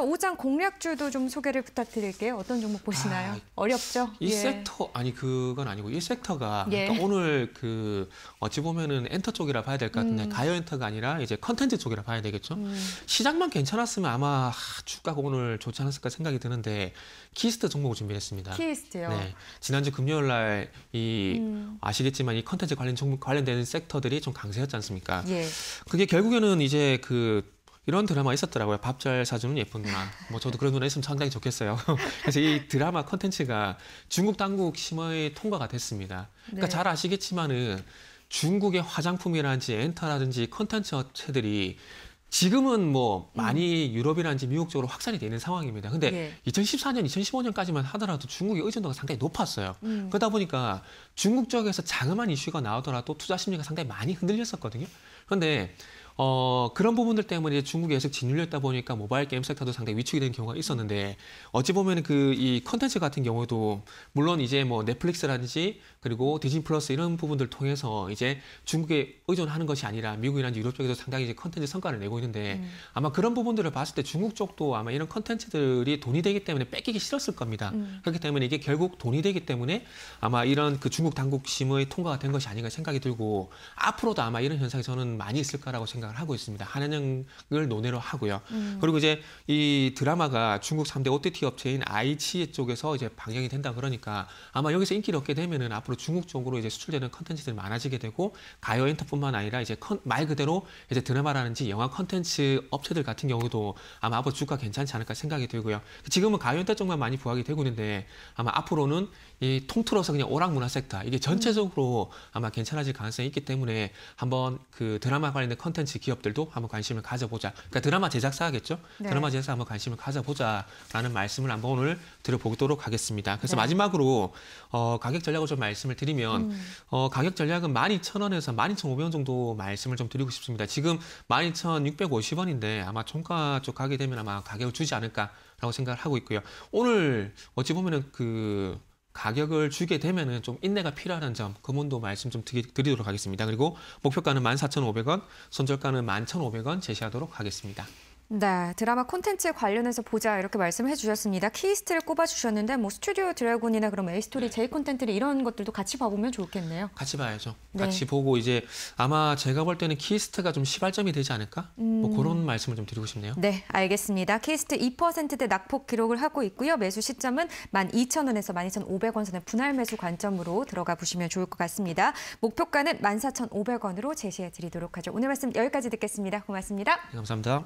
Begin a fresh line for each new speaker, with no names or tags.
오장 공략주도 좀 소개를 부탁드릴게요. 어떤 종목 보시나요? 아, 어렵죠? 1섹터,
예. 아니 그건 아니고 이섹터가 예. 그러니까 오늘 그 어찌 보면은 엔터 쪽이라 봐야 될 것 같은데 음. 가요 엔터가 아니라 이제 컨텐츠 쪽이라 봐야 되겠죠? 음. 시장만 괜찮았으면 아마 주가가 오늘 좋지 않았을까 생각이 드는데 키스트 종목을 준비했습니다. 키스트요? 네. 지난주 금요일 날이 음. 아시겠지만 이 컨텐츠 관련 종목 관련되 섹터들이 좀 강세였지 않습니까? 예. 그게 결국에는 이제 그 이런 드라마 있었더라고요. 밥 잘 사주는 예쁜 누나. 뭐 저도 그런 누나 있으면 상당히 좋겠어요. 그래서 이 드라마 컨텐츠가 중국 당국 심의 통과가 됐습니다. 그러니까 네. 잘 아시겠지만은 중국의 화장품이라든지 엔터라든지 컨텐츠 업체들이 지금은 뭐 많이 음. 유럽이라든지 미국 쪽으로 확산이 되는 상황입니다. 근데 예. 2014년, 2015년까지만 하더라도 중국의 의존도가 상당히 높았어요. 음. 그러다 보니까 중국 쪽에서 자그마한 이슈가 나오더라도 투자 심리가 상당히 많이 흔들렸었거든요. 그런데 어, 그런 부분들 때문에 중국이 계속 진열했다 보니까 모바일 게임 섹터도 상당히 위축이 된 경우가 있었는데 어찌 보면 그이 컨텐츠 같은 경우도 물론 이제 뭐 넷플릭스라든지 그리고 디즈니 플러스 이런 부분들 통해서 이제 중국에 의존하는 것이 아니라 미국이나 유럽 쪽에서 상당히 이제 컨텐츠 성과를 내고 있는데 음. 아마 그런 부분들을 봤을 때 중국 쪽도 아마 이런 컨텐츠들이 돈이 되기 때문에 뺏기기 싫었을 겁니다. 음. 그렇기 때문에 이게 결국 돈이 되기 때문에 아마 이런 그 중국 당국 심의 통과가 된 것이 아닌가 생각이 들고 앞으로도 아마 이런 현상이 저는 많이 있을 거라고 생각. 합니다 생각을 하고 있습니다. 한은영을 논외로 하고요. 음. 그리고 이제 이 드라마가 중국 3대 OTT 업체인 아이치 쪽에서 이제 방영이 된다 그러니까 아마 여기서 인기를 얻게 되면은 앞으로 중국 쪽으로 이제 수출되는 컨텐츠들이 많아지게 되고 가요 엔터뿐만 아니라 이제 컨, 말 그대로 이제 드라마라든지 영화 컨텐츠 업체들 같은 경우도 아마 앞으로 주가 괜찮지 않을까 생각이 들고요. 지금은 가요 엔터 쪽만 많이 부각이 되고 있는데 아마 앞으로는 이 통틀어서 그냥 오락 문화 섹터 이게 전체적으로 음. 아마 괜찮아질 가능성이 있기 때문에 한번 그 드라마 관련된 컨텐츠 MNC 기업들도 한번 관심을 가져보자. 그러니까 드라마 제작사겠죠? 네. 드라마 제작사 한번 관심을 가져보자라는 말씀을 한번 오늘 들어보도록 하겠습니다. 그래서 네. 마지막으로 어, 가격 전략을 좀 말씀을 드리면 음. 어, 가격 전략은 12,000원에서 12,500원 정도 말씀을 좀 드리고 싶습니다. 지금 12,650원인데 아마 총가 쪽 가게 되면 아마 가격을 주지 않을까라고 생각을 하고 있고요. 오늘 어찌 보면은 그 가격을 주게 되면은 좀 인내가 필요하는 점, 금원도 그 말씀 좀 드리, 도록 하겠습니다. 그리고 목표가는 14,500원, 손절가는 11,500원 제시하도록 하겠습니다.
네, 드라마 콘텐츠 관련해서 보자 이렇게 말씀을 해주셨습니다. 키이스트를 꼽아주셨는데 뭐 스튜디오 드래곤이나 그럼 에이스토리, 네. 제이 콘텐츠 이런 것들도 같이 봐보면 좋겠네요.
같이 봐야죠. 네. 같이 보고 이제 아마 제가 볼 때는 키이스트가 좀 시발점이 되지 않을까? 뭐 음... 뭐 그런 말씀을 좀 드리고 싶네요.
네, 알겠습니다. 키이스트 2%대 낙폭 기록을 하고 있고요. 매수 시점은 12,000원에서 12,500원 선의 분할 매수 관점으로 들어가 보시면 좋을 것 같습니다. 목표가는 14,500원으로 제시해 드리도록 하죠. 오늘 말씀 여기까지 듣겠습니다. 고맙습니다.
네, 감사합니다.